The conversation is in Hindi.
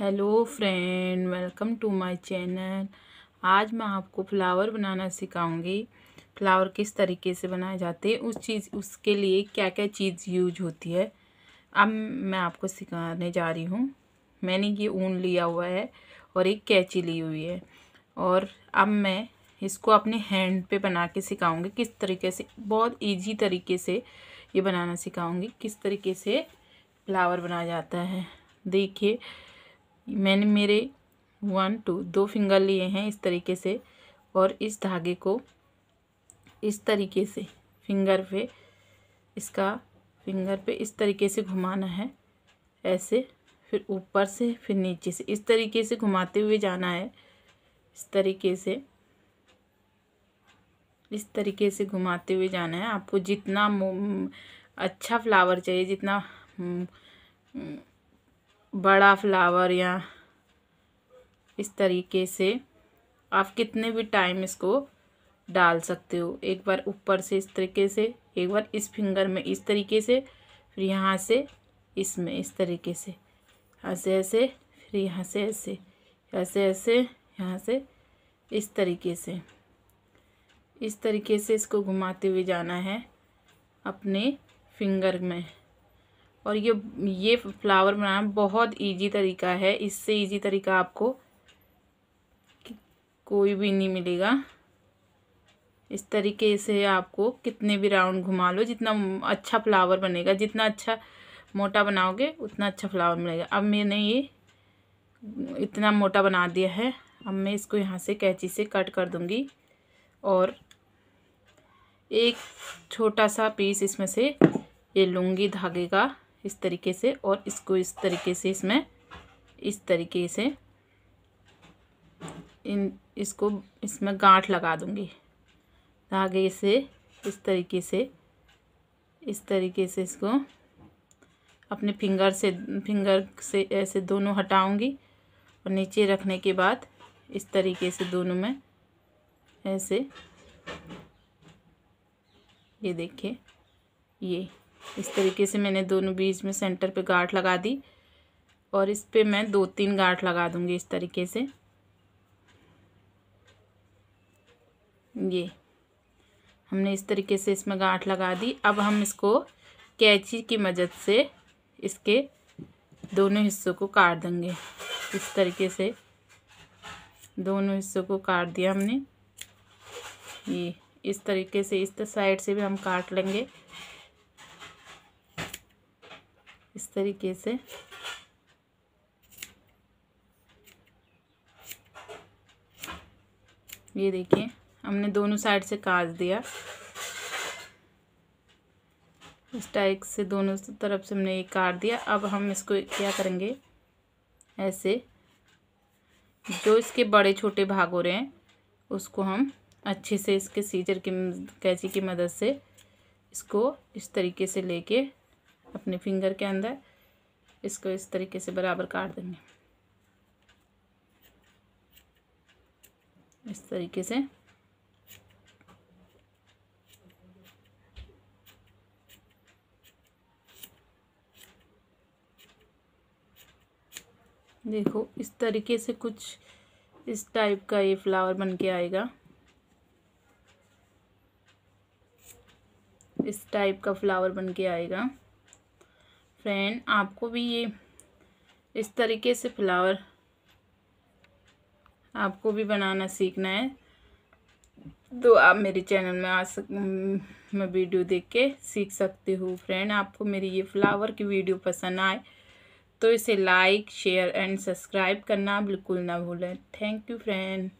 hello friend welcome to my channel आज मैं आपको फ्लावर बनाना सिखाऊंगी फ्लावर किस तरीके से बनाए जाते हैं उस चीज़ उसके लिए क्या क्या चीज़ यूज होती है अब मैं आपको सिखाने जा रही हूँ मैंने ये ऊन लिया हुआ है और एक कैची ली हुई है और अब मैं इसको अपने हैंड पे बना के सिखाऊँगी किस तरीके से बहुत ईजी तरीके से ये बनाना सिखाऊँगी किस तरीके से फ्लावर बनाया जाता है देखिए मैंने मेरे वन टू दो फिंगर लिए हैं इस तरीके से और इस धागे को इस तरीके से फिंगर पे इसका फिंगर पे इस तरीके से घुमाना है ऐसे फिर ऊपर से फिर नीचे से इस तरीके से घुमाते हुए जाना है इस तरीके से इस तरीके से घुमाते हुए जाना है आपको जितना अच्छा फ्लावर चाहिए जितना हम्म, बड़ा फ्लावर या इस तरीके से आप कितने भी टाइम इसको डाल सकते हो एक बार ऊपर से इस तरीके से एक बार इस फिंगर में इस तरीके से फिर यहाँ से इसमें इस तरीके से ऐसे ऐसे फिर यहाँ से ऐसे ऐसे ऐसे यहाँ से इस तरीके से इस तरीके से इसको घुमाते हुए जाना है अपने फिंगर में और ये ये फ्लावर बनाना बहुत इजी तरीका है इससे इजी तरीका आपको कोई भी नहीं मिलेगा इस तरीके से आपको कितने भी राउंड घुमा लो जितना अच्छा फ्लावर बनेगा जितना अच्छा मोटा बनाओगे उतना अच्छा फ्लावर मिलेगा अब मैंने ये इतना मोटा बना दिया है अब मैं इसको यहाँ से कैंची से कट कर दूँगी और एक छोटा सा पीस इसमें से ये लूँगी धागे का इस तरीके से और इसको इस तरीके से इसमें इस तरीके से इन इसको इसमें गांठ लगा दूँगी धागे से इस तरीके से इस तरीके से इसको अपने फिंगर से फिंगर से ऐसे दोनों हटाऊंगी और नीचे रखने के बाद इस तरीके से दोनों में ऐसे ये देखिए ये इस तरीके से मैंने दोनों बीच में सेंटर पे गांठ लगा दी और इस पर मैं दो तीन गांठ लगा दूंगी इस तरीके से ये हमने इस तरीके से इसमें गांठ लगा दी अब हम इसको कैची की मदद से इसके दोनों हिस्सों को काट देंगे इस तरीके से दोनों हिस्सों को काट दिया हमने ये इस तरीके से इस साइड से भी हम काट लेंगे इस तरीके से ये देखिए हमने दोनों साइड से काज दिया इस टाइप से दोनों तरफ से हमने ये काट दिया अब हम इसको क्या करेंगे ऐसे जो इसके बड़े छोटे भाग हो रहे हैं उसको हम अच्छे से इसके सीजर की कैची की मदद से इसको इस तरीके से लेके अपने फिंगर के अंदर इसको इस तरीके से बराबर काट देंगे इस तरीके से देखो इस तरीके से कुछ इस टाइप का ये फ्लावर बन के आएगा इस टाइप का फ्लावर बन के आएगा फ्रेंड आपको भी ये इस तरीके से फ्लावर आपको भी बनाना सीखना है तो आप मेरे चैनल में आ सक मैं वीडियो देख के सीख सकती हूँ फ्रेंड आपको मेरी ये फ्लावर की वीडियो पसंद आए तो इसे लाइक शेयर एंड सब्सक्राइब करना बिल्कुल ना भूलें थैंक यू फ्रेंड